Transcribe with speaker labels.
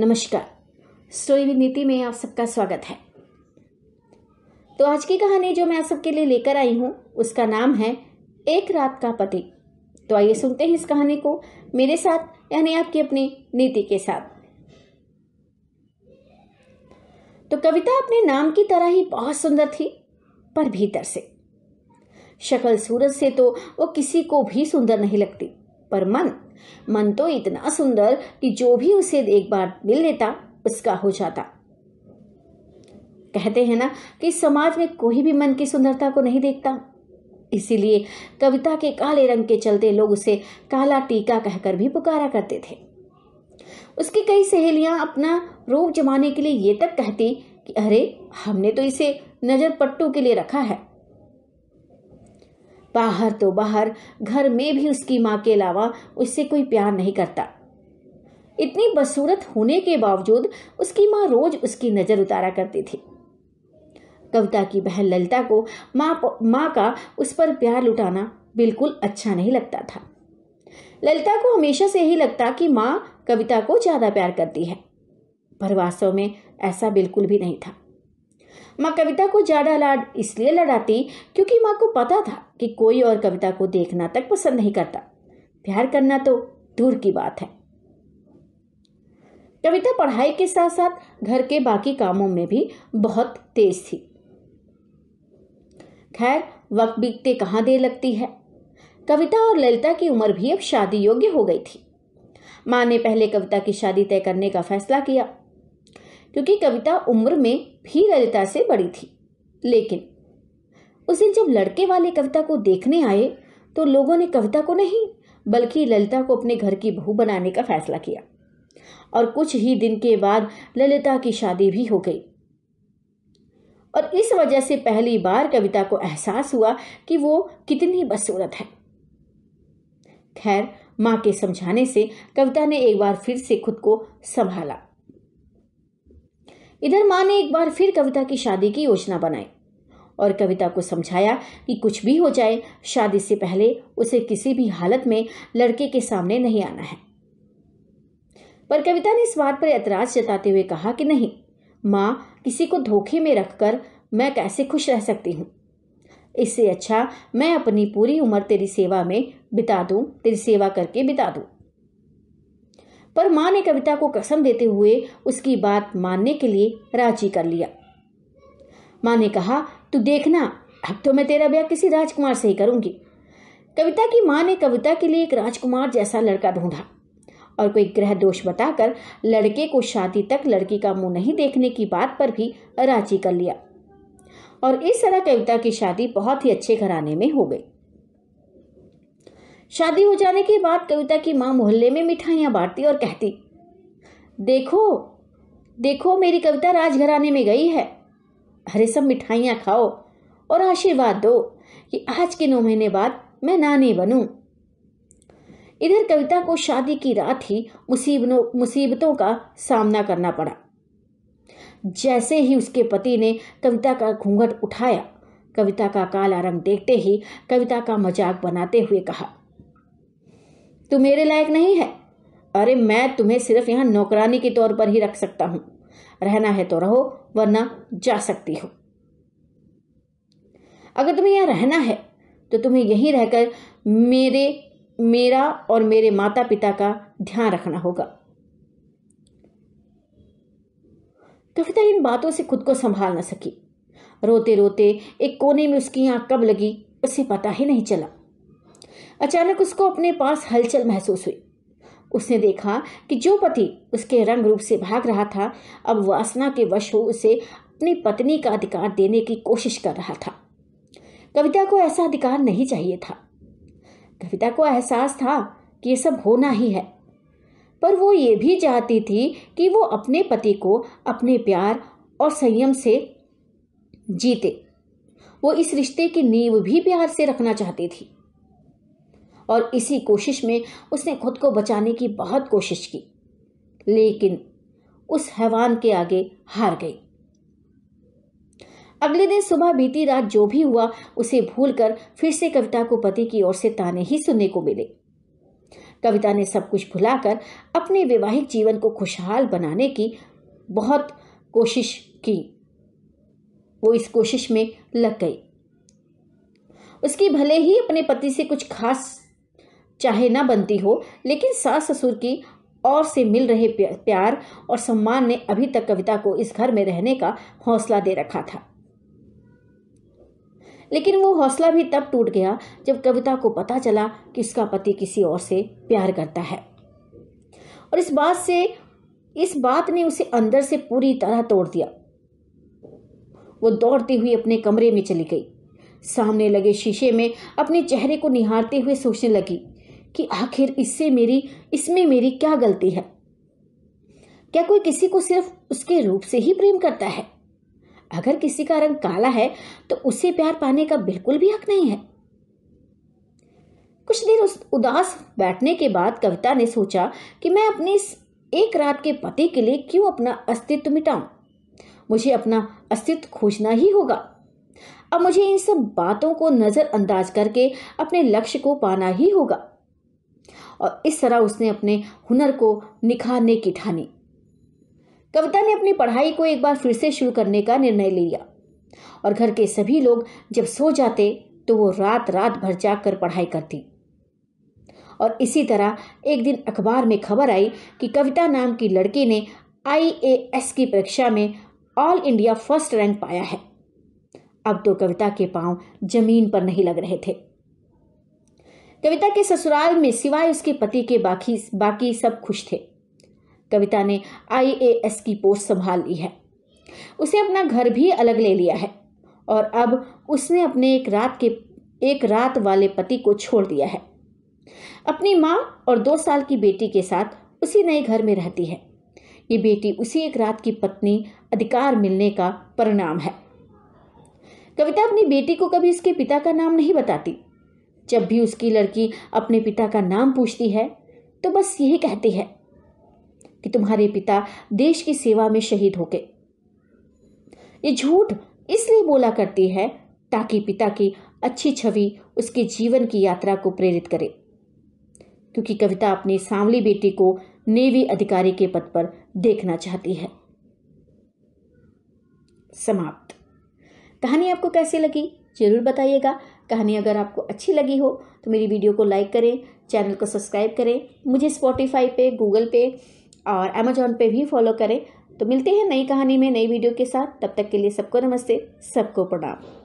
Speaker 1: नमस्कार story with नीति में आप सबका स्वागत है तो आज की कहानी जो मैं आप सबके लिए लेकर आई हूं उसका नाम है एक रात का पति तो आइए सुनते हैं इस कहानी को मेरे साथ यानी आपकी अपनी नीति के साथ तो कविता अपने नाम की तरह ही बहुत सुंदर थी पर भीतर से शक्ल सूरज से तो वो किसी को भी सुंदर नहीं लगती पर मन मन तो इतना सुंदर कि जो भी उसे एक बार मिल लेता उसका हो जाता कहते हैं ना कि समाज में कोई भी मन की सुंदरता को नहीं देखता इसीलिए कविता के काले रंग के चलते लोग उसे काला टीका कहकर भी पुकारा करते थे उसकी कई सहेलियां अपना रूप जमाने के लिए ये तक कहती कि अरे हमने तो इसे नजर पट्टू के लिए रखा है बाहर तो बाहर घर में भी उसकी माँ के अलावा उससे कोई प्यार नहीं करता इतनी बसूरत होने के बावजूद उसकी माँ रोज उसकी नज़र उतारा करती थी कविता की बहन ललिता को माँ माँ का उस पर प्यार लुटाना बिल्कुल अच्छा नहीं लगता था ललिता को हमेशा से ही लगता कि माँ कविता को ज़्यादा प्यार करती है पर वास्तव में ऐसा बिल्कुल भी नहीं था माँ कविता को ज़्यादा लाड इसलिए लड़ाती क्योंकि माँ को पता था कि कोई और कविता को देखना तक पसंद नहीं करता प्यार करना तो दूर की बात है कविता पढ़ाई के साथ साथ घर के बाकी कामों में भी बहुत तेज थी खैर वक्त बीतते कहाँ देर लगती है कविता और ललिता की उम्र भी अब शादी योग्य हो गई थी माँ ने पहले कविता की शादी तय करने का फैसला किया क्योंकि कविता उम्र में भी ललिता से बड़ी थी लेकिन उस दिन जब लड़के वाले कविता को देखने आए तो लोगों ने कविता को नहीं बल्कि ललिता को अपने घर की बहू बनाने का फैसला किया और कुछ ही दिन के बाद ललिता की शादी भी हो गई और इस वजह से पहली बार कविता को एहसास हुआ कि वो कितनी बदसूरत है खैर मां के समझाने से कविता ने एक बार फिर से खुद को संभाला इधर माँ ने एक बार फिर कविता की शादी की योजना बनाई और कविता को समझाया कि कुछ भी हो जाए शादी से पहले उसे किसी भी हालत में लड़के के सामने नहीं आना है पर कविता ने इस बात पर एतराज जताते हुए कहा कि नहीं माँ किसी को धोखे में रखकर मैं कैसे खुश रह सकती हूँ इससे अच्छा मैं अपनी पूरी उम्र तेरी सेवा में बिता दू तेरी सेवा करके बिता दू पर माँ ने कविता को कसम देते हुए उसकी बात मानने के लिए राजी कर लिया माँ ने कहा तू देखना अब तो मैं तेरा ब्याह किसी राजकुमार से ही करूंगी कविता की माँ ने कविता के लिए एक राजकुमार जैसा लड़का ढूंढा और कोई ग्रह दोष बताकर लड़के को शादी तक लड़की का मुंह नहीं देखने की बात पर भी राजी कर लिया और इस तरह कविता की शादी बहुत ही अच्छे घराने में हो गई शादी हो जाने के बाद कविता की माँ मोहल्ले में मिठाइयाँ बांटती और कहती देखो देखो मेरी कविता राजघराने में गई है अरे सब मिठाइयाँ खाओ और आशीर्वाद दो कि आज के नौ महीने बाद मैं नानी बनूं। इधर कविता को शादी की रात ही मुसीबनों मुसीबतों का सामना करना पड़ा जैसे ही उसके पति ने कविता का घूंघट उठाया कविता का काला रंग देखते ही कविता का मजाक बनाते हुए कहा तू मेरे लायक नहीं है अरे मैं तुम्हें सिर्फ यहाँ नौकरानी के तौर पर ही रख सकता हूँ रहना है तो रहो वरना जा सकती हो अगर तुम्हें यहाँ रहना है तो तुम्हें यहीं रहकर मेरे मेरा और मेरे माता पिता का ध्यान रखना होगा कविता इन बातों से खुद को संभाल न सकी रोते रोते एक कोने में उसकी आंख कब लगी उसे पता ही नहीं चला अचानक उसको अपने पास हलचल महसूस हुई उसने देखा कि जो पति उसके रंग रूप से भाग रहा था अब वासना के वश हो उसे अपनी पत्नी का अधिकार देने की कोशिश कर रहा था कविता को ऐसा अधिकार नहीं चाहिए था कविता को एहसास था कि ये सब होना ही है पर वो ये भी चाहती थी कि वो अपने पति को अपने प्यार और संयम से जीते वो इस रिश्ते की नींव भी प्यार से रखना चाहती थी और इसी कोशिश में उसने खुद को बचाने की बहुत कोशिश की लेकिन उस हैवान के आगे हार गई अगले दिन सुबह बीती रात जो भी हुआ उसे भूलकर फिर से कविता को पति की ओर से ताने ही सुनने को मिले कविता ने सब कुछ भुलाकर अपने वैवाहिक जीवन को खुशहाल बनाने की बहुत कोशिश की वो इस कोशिश में लग गई उसकी भले ही अपने पति से कुछ खास चाहे ना बनती हो लेकिन सास ससुर की और से मिल रहे प्यार और सम्मान ने अभी तक कविता को इस घर में रहने का हौसला दे रखा था लेकिन वो हौसला भी तब टूट गया जब कविता को पता चला कि उसका पति किसी और से प्यार करता है और इस बात से इस बात ने उसे अंदर से पूरी तरह तोड़ दिया वो दौड़ती हुई अपने कमरे में चली गई सामने लगे शीशे में अपने चेहरे को निहारते हुए सोचने लगी कि आखिर इससे मेरी इसमें मेरी क्या गलती है क्या कोई किसी को सिर्फ उसके रूप से ही प्रेम करता है अगर किसी का रंग काला है तो उसे प्यार पाने का बिल्कुल भी हक नहीं है कुछ देर उस उदास बैठने के बाद कविता ने सोचा कि मैं अपने इस एक रात के पति के लिए क्यों अपना अस्तित्व मिटाऊं मुझे अपना अस्तित्व खोजना ही होगा अब मुझे इन सब बातों को नज़रअंदाज करके अपने लक्ष्य को पाना ही होगा और इस तरह उसने अपने हुनर को निखारने की ठानी कविता ने अपनी पढ़ाई को एक बार फिर से शुरू करने का निर्णय ले लिया और घर के सभी लोग जब सो जाते तो वो रात रात भर जाग कर पढ़ाई करती और इसी तरह एक दिन अखबार में खबर आई कि कविता नाम की लड़की ने आईएएस की परीक्षा में ऑल इंडिया फर्स्ट रैंक पाया है अब तो कविता के पांव जमीन पर नहीं लग रहे थे कविता के ससुराल में सिवाय उसके पति के बाकी बाकी सब खुश थे कविता ने आईएएस की पोस्ट संभाल ली है उसे अपना घर भी अलग ले लिया है और अब उसने अपने एक रात के एक रात वाले पति को छोड़ दिया है अपनी माँ और दो साल की बेटी के साथ उसी नए घर में रहती है ये बेटी उसी एक रात की पत्नी अधिकार मिलने का परिणाम है कविता अपनी बेटी को कभी उसके पिता का नाम नहीं बताती जब भी उसकी लड़की अपने पिता का नाम पूछती है तो बस यही कहती है कि तुम्हारे पिता देश की सेवा में शहीद हो गए ये झूठ इसलिए बोला करती है ताकि पिता की अच्छी छवि उसके जीवन की यात्रा को प्रेरित करे क्योंकि कविता अपनी सांवली बेटी को नेवी अधिकारी के पद पर देखना चाहती है समाप्त कहानी आपको कैसी लगी ज़रूर बताइएगा कहानी अगर आपको अच्छी लगी हो तो मेरी वीडियो को लाइक करें चैनल को सब्सक्राइब करें मुझे स्पॉटिफाई पे गूगल पे और अमेजोन पे भी फॉलो करें तो मिलते हैं नई कहानी में नई वीडियो के साथ तब तक के लिए सबको नमस्ते सबको प्रणाम